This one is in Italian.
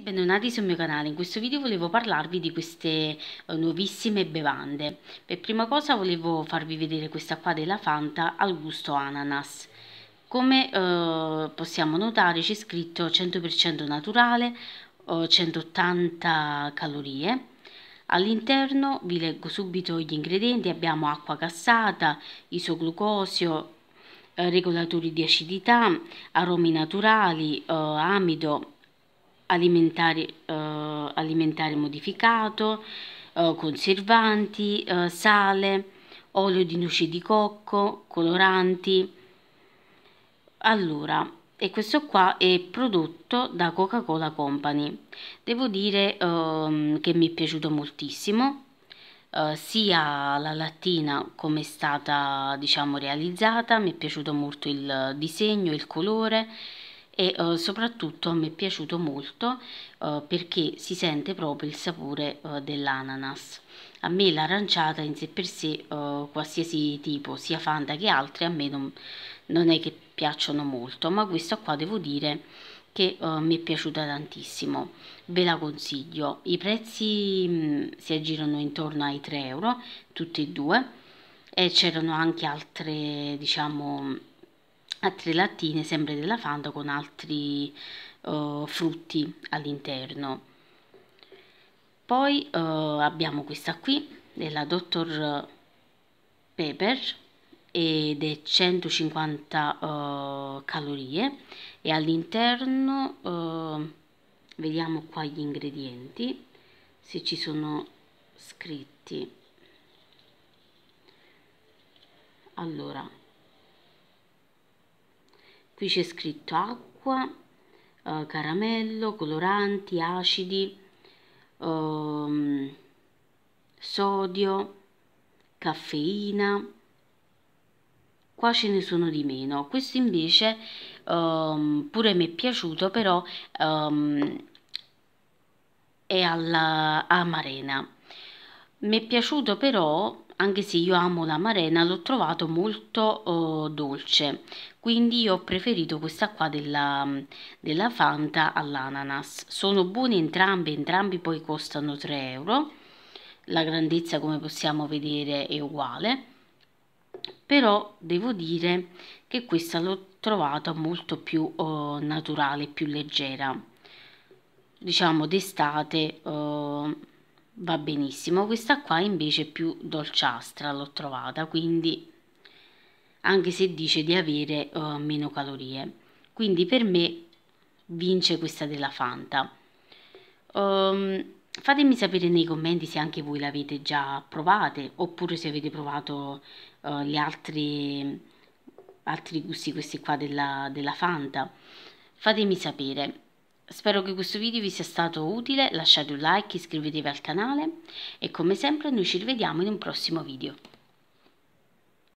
bentornati sul mio canale, in questo video volevo parlarvi di queste eh, nuovissime bevande. Per prima cosa volevo farvi vedere questa qua della Fanta al gusto ananas. Come eh, possiamo notare c'è scritto 100% naturale, 180 eh, calorie. All'interno, vi leggo subito gli ingredienti, abbiamo acqua cassata, isoglucosio, eh, regolatori di acidità, aromi naturali, amido, alimentare, eh, alimentare modificato, eh, conservanti, eh, sale, olio di noce di cocco, coloranti. Allora, e questo qua è prodotto da Coca-Cola Company. Devo dire ehm, che mi è piaciuto moltissimo eh, sia la lattina come è stata diciamo realizzata, mi è piaciuto molto il disegno, il colore e eh, soprattutto mi è piaciuto molto eh, perché si sente proprio il sapore eh, dell'ananas. A me l'aranciata in sé per sé, eh, qualsiasi tipo, sia Fanta che altri, a me non, non, è che piacciono molto, ma questa qua devo dire che eh, mi è piaciuta tantissimo. Ve la consiglio. I prezzi mh, mm, si aggirano intorno ai 3 euro, tutti e due, e c'erano anche altre, diciamo, altre lattine sempre della Fanta con altri uh, frutti all'interno poi uh, abbiamo questa qui della Dr. Pepper ed è 150 uh, eh, calorie e all'interno vediamo qua gli ingredienti se ci sono scritti allora qui c'è scritto acqua eh, caramello coloranti acidi ehm, sodio caffeina qua ce ne sono di meno questo invece um, pure mi è piaciuto però um, è alla amarena mi è piaciuto però anche se io amo la marena, l'ho trovato molto oh, dolce, quindi io ho preferito questa qua della, mm, della Fanta all'ananas. Sono buoni entrambi, entrambi poi costano 3 euro, la grandezza come possiamo vedere è uguale, però devo dire che questa l'ho trovata molto più oh, naturale, più leggera. Diciamo d'estate... Oh, va benissimo. Questa qua invece è più dolciastra, l'ho trovata, quindi anche se dice di avere uh, meno calorie. Quindi per me vince questa della Fanta. Um, fatemi sapere nei commenti se anche voi l'avete già provate oppure se avete provato uh, gli altri, altri gusti, questi qua della, della Fanta. Fatemi sapere. Spero che questo video vi sia stato utile, lasciate un like, iscrivetevi al canale e come sempre noi ci rivediamo in un prossimo video.